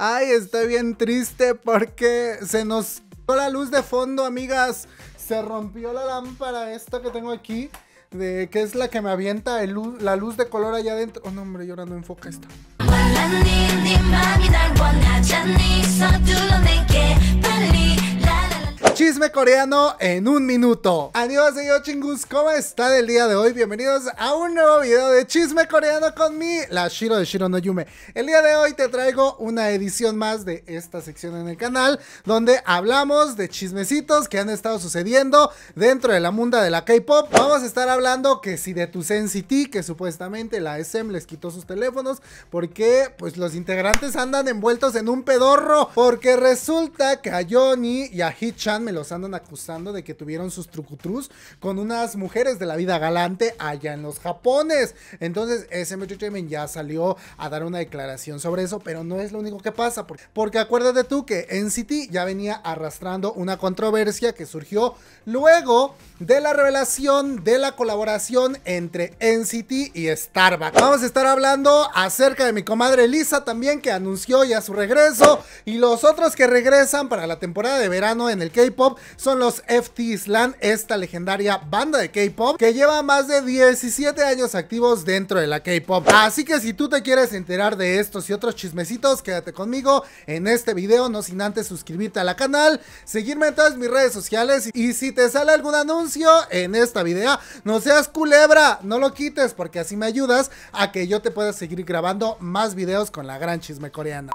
Ay, estoy bien triste porque se nos la luz de fondo, amigas. Se rompió la lámpara esta que tengo aquí. De, que es la que me avienta la luz de color allá adentro. Oh, no, hombre, yo ahora no enfoca esto. Chisme coreano en un minuto. Adiós, yo chingus. ¿Cómo está el día de hoy? Bienvenidos a un nuevo video de Chisme coreano con mi, la Shiro de Shiro no Yume. El día de hoy te traigo una edición más de esta sección en el canal donde hablamos de chismecitos que han estado sucediendo dentro de la munda de la K-pop. Vamos a estar hablando que si de tu City que supuestamente la SM les quitó sus teléfonos porque pues los integrantes andan envueltos en un pedorro porque resulta que a Johnny y a Hee-chan me los andan acusando de que tuvieron sus trucutrus con unas mujeres de la vida galante allá en los Japones. Entonces, ese ya salió a dar una declaración sobre eso, pero no es lo único que pasa, porque, porque acuérdate tú que NCT ya venía arrastrando una controversia que surgió luego de la revelación de la colaboración entre NCT y Starbucks. Vamos a estar hablando acerca de mi comadre Lisa también, que anunció ya su regreso, y los otros que regresan para la temporada de verano en el K-Pop son los FT Island, esta legendaria banda de K-pop que lleva más de 17 años activos dentro de la K-pop. Así que si tú te quieres enterar de estos y otros chismecitos, quédate conmigo en este video, no sin antes suscribirte a la canal, seguirme en todas mis redes sociales y si te sale algún anuncio en esta video, no seas culebra, no lo quites porque así me ayudas a que yo te pueda seguir grabando más videos con la gran chisme coreana.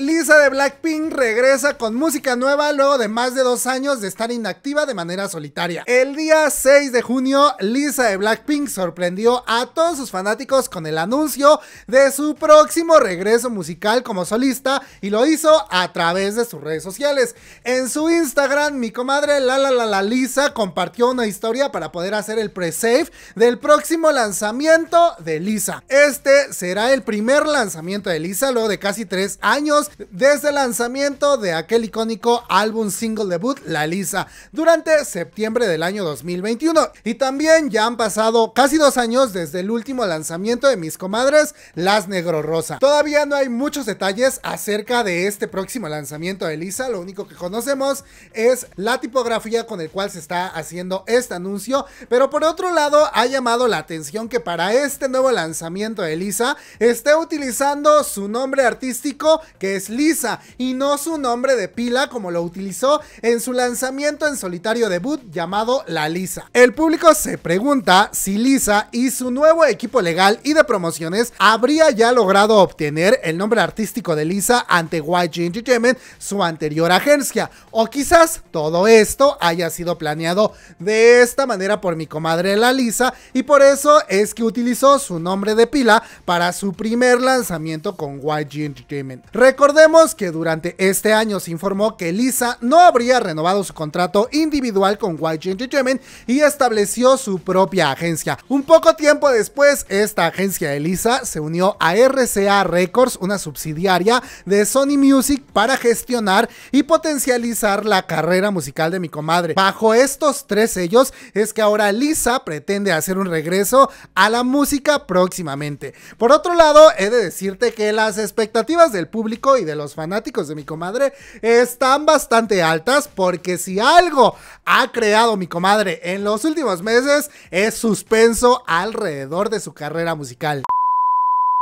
Lisa de Blackpink regresa con música nueva luego de más de dos años de estar inactiva de manera solitaria. El día 6 de junio, Lisa de Blackpink sorprendió a todos sus fanáticos con el anuncio de su próximo regreso musical como solista y lo hizo a través de sus redes sociales. En su Instagram, mi comadre la la la la Lisa compartió una historia para poder hacer el pre-save del próximo lanzamiento de Lisa. Este será el primer lanzamiento de Lisa luego de casi tres años desde el lanzamiento de aquel icónico álbum single debut La Lisa durante septiembre del año 2021 y también ya han pasado casi dos años desde el último lanzamiento de mis comadres Las Negro Rosa. Todavía no hay muchos detalles acerca de este próximo lanzamiento de Lisa, lo único que conocemos es la tipografía con el cual se está haciendo este anuncio, pero por otro lado ha llamado la atención que para este nuevo lanzamiento de Lisa esté utilizando su nombre artístico que es Lisa y no su nombre de pila como lo utilizó en su lanzamiento en solitario debut llamado La Lisa. El público se pregunta si Lisa y su nuevo equipo legal y de promociones habría ya logrado obtener el nombre artístico de Lisa ante YG Entertainment, su anterior agencia, o quizás todo esto haya sido planeado de esta manera por mi comadre La Lisa y por eso es que utilizó su nombre de pila para su primer lanzamiento con YG Entertainment. Recordemos que durante este año se informó que Lisa no habría renovado su contrato individual con White Entertainment y estableció su propia agencia. Un poco tiempo después, esta agencia de Lisa se unió a RCA Records, una subsidiaria de Sony Music, para gestionar y potencializar la carrera musical de mi comadre. Bajo estos tres sellos es que ahora Lisa pretende hacer un regreso a la música próximamente. Por otro lado, he de decirte que las expectativas del público y de los fanáticos de mi comadre están bastante altas porque si algo ha creado mi comadre en los últimos meses es suspenso alrededor de su carrera musical.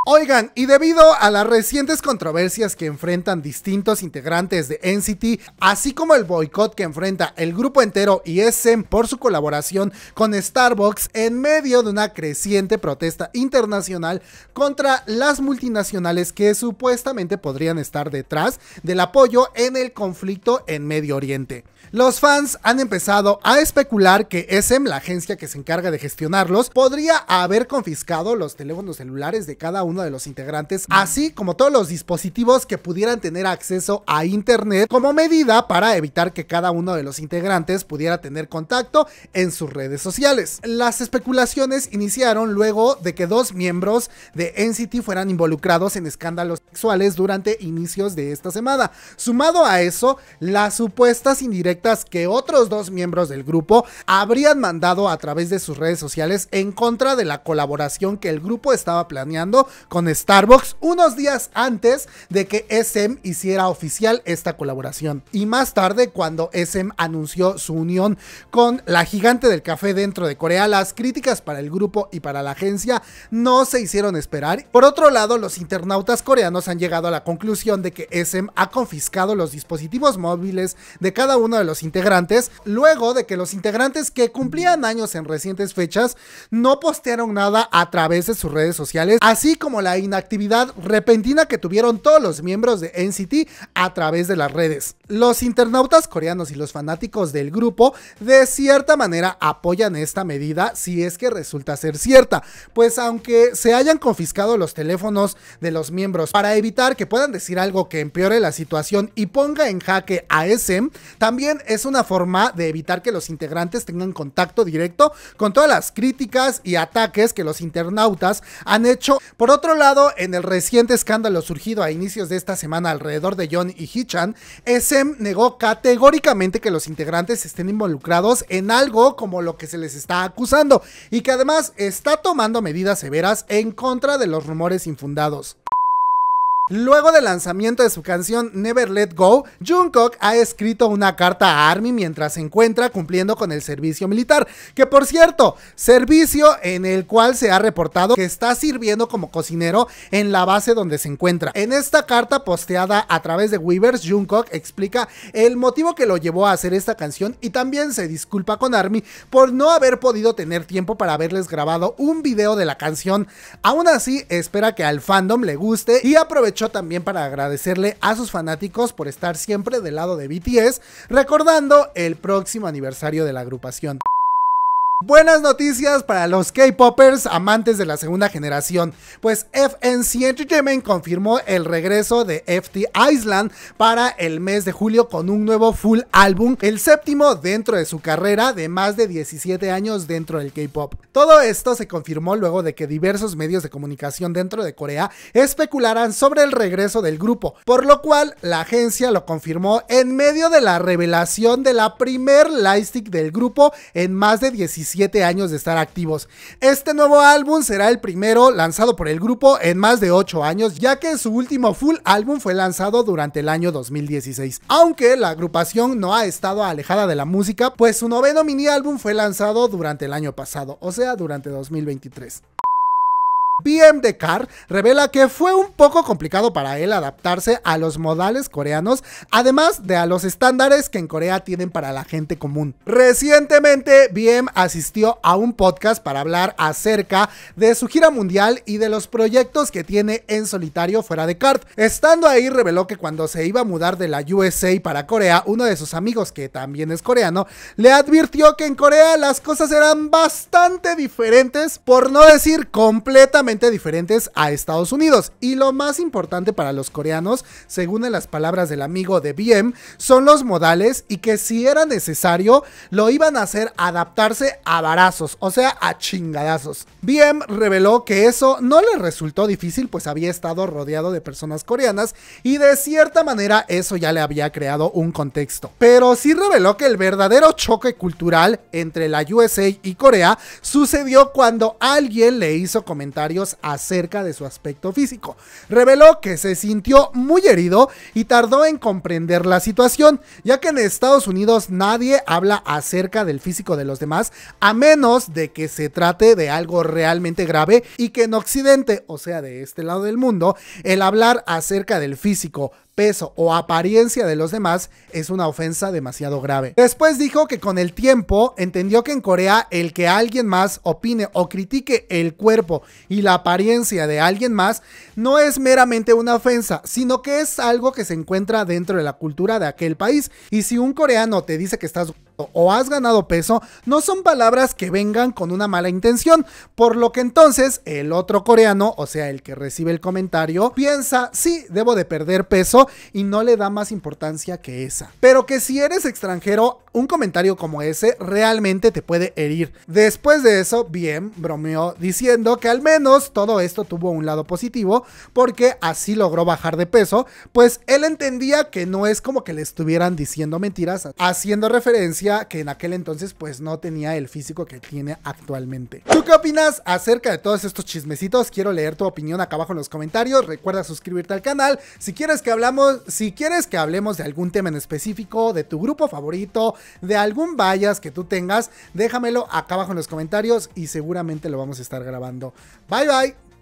Oigan, y debido a las recientes controversias que enfrentan distintos integrantes de NCT, así como el boicot que enfrenta el grupo entero y SM por su colaboración con Starbucks en medio de una creciente protesta internacional contra las multinacionales que supuestamente podrían estar detrás del apoyo en el conflicto en Medio Oriente. Los fans han empezado a especular que SM, la agencia que se encarga de gestionarlos, podría haber confiscado los teléfonos celulares de cada uno de los integrantes, así como todos los dispositivos que pudieran tener acceso a Internet como medida para evitar que cada uno de los integrantes pudiera tener contacto en sus redes sociales. Las especulaciones iniciaron luego de que dos miembros de NCT fueran involucrados en escándalos sexuales durante inicios de esta semana. Sumado a eso, las supuestas indirectas que otros dos miembros del grupo habrían mandado a través de sus redes sociales en contra de la colaboración que el grupo estaba planeando con Starbucks unos días antes de que SM hiciera oficial esta colaboración. Y más tarde, cuando SM anunció su unión con la gigante del café dentro de Corea, las críticas para el grupo y para la agencia no se hicieron esperar. Por otro lado, los internautas coreanos han llegado a la conclusión de que SM ha confiscado los dispositivos móviles de cada uno de los integrantes, luego de que los integrantes que cumplían años en recientes fechas no postearon nada a través de sus redes sociales, así como la inactividad repentina que tuvieron todos los miembros de NCT a través de las redes. Los internautas coreanos y los fanáticos del grupo de cierta manera apoyan esta medida si es que resulta ser cierta, pues aunque se hayan confiscado los teléfonos de los miembros para evitar que puedan decir algo que empeore la situación y ponga en jaque a SM, también es una forma de evitar que los integrantes tengan contacto directo con todas las críticas y ataques que los internautas han hecho. Por otro por otro lado, en el reciente escándalo surgido a inicios de esta semana alrededor de John y Hichan, SM negó categóricamente que los integrantes estén involucrados en algo como lo que se les está acusando y que además está tomando medidas severas en contra de los rumores infundados. Luego del lanzamiento de su canción Never Let Go, Jungkook ha escrito una carta a ARMY mientras se encuentra cumpliendo con el servicio militar, que por cierto, servicio en el cual se ha reportado que está sirviendo como cocinero en la base donde se encuentra. En esta carta posteada a través de Weavers, Jungkook explica el motivo que lo llevó a hacer esta canción y también se disculpa con ARMY por no haber podido tener tiempo para haberles grabado un video de la canción. Aún así, espera que al fandom le guste y aproveche también para agradecerle a sus fanáticos por estar siempre del lado de BTS, recordando el próximo aniversario de la agrupación. Buenas noticias para los K-Poppers amantes de la segunda generación, pues FNC Entertainment confirmó el regreso de FT Island para el mes de julio con un nuevo full álbum, el séptimo dentro de su carrera de más de 17 años dentro del K-Pop. Todo esto se confirmó luego de que diversos medios de comunicación dentro de Corea especularan sobre el regreso del grupo, por lo cual la agencia lo confirmó en medio de la revelación de la primer stick del grupo en más de 17 años de estar activos. Este nuevo álbum será el primero lanzado por el grupo en más de 8 años, ya que su último full álbum fue lanzado durante el año 2016. Aunque la agrupación no ha estado alejada de la música, pues su noveno mini álbum fue lanzado durante el año pasado, o sea, durante 2023. BM de revela que fue un poco complicado para él adaptarse a los modales coreanos, además de a los estándares que en Corea tienen para la gente común. Recientemente, BM asistió a un podcast para hablar acerca de su gira mundial y de los proyectos que tiene en solitario fuera de Cart. Estando ahí, reveló que cuando se iba a mudar de la USA para Corea, uno de sus amigos, que también es coreano, le advirtió que en Corea las cosas eran bastante diferentes, por no decir completamente diferentes a Estados Unidos. Y lo más importante para los coreanos, según las palabras del amigo de BM, son los modales y que si era necesario, lo iban a hacer adaptarse a varazos, o sea, a chingadazos. BM reveló que eso no le resultó difícil, pues había estado rodeado de personas coreanas y de cierta manera eso ya le había creado un contexto. Pero sí reveló que el verdadero choque cultural entre la USA y Corea sucedió cuando alguien le hizo comentarios acerca de su aspecto físico. Reveló que se sintió muy herido y tardó en comprender la situación, ya que en Estados Unidos nadie habla acerca del físico de los demás a menos de que se trate de algo realmente grave y que en Occidente, o sea, de este lado del mundo, el hablar acerca del físico peso o apariencia de los demás es una ofensa demasiado grave. Después dijo que con el tiempo entendió que en Corea el que alguien más opine o critique el cuerpo y la apariencia de alguien más no es meramente una ofensa, sino que es algo que se encuentra dentro de la cultura de aquel país. Y si un coreano te dice que estás o has ganado peso no son palabras que vengan con una mala intención, por lo que entonces el otro coreano, o sea, el que recibe el comentario, piensa, sí, debo de perder peso y no le da más importancia que esa. Pero que si eres extranjero, un comentario como ese realmente te puede herir. Después de eso, bien, bromeó diciendo que al menos todo esto tuvo un lado positivo porque así logró bajar de peso, pues él entendía que no es como que le estuvieran diciendo mentiras, haciendo referencia que en aquel entonces pues no tenía el físico que tiene actualmente. ¿Tú qué opinas acerca de todos estos chismecitos? Quiero leer tu opinión acá abajo en los comentarios. Recuerda suscribirte al canal. Si quieres que hablamos, si quieres que hablemos de algún tema en específico, de tu grupo favorito, de algún bias que tú tengas, déjamelo acá abajo en los comentarios y seguramente lo vamos a estar grabando. Bye bye.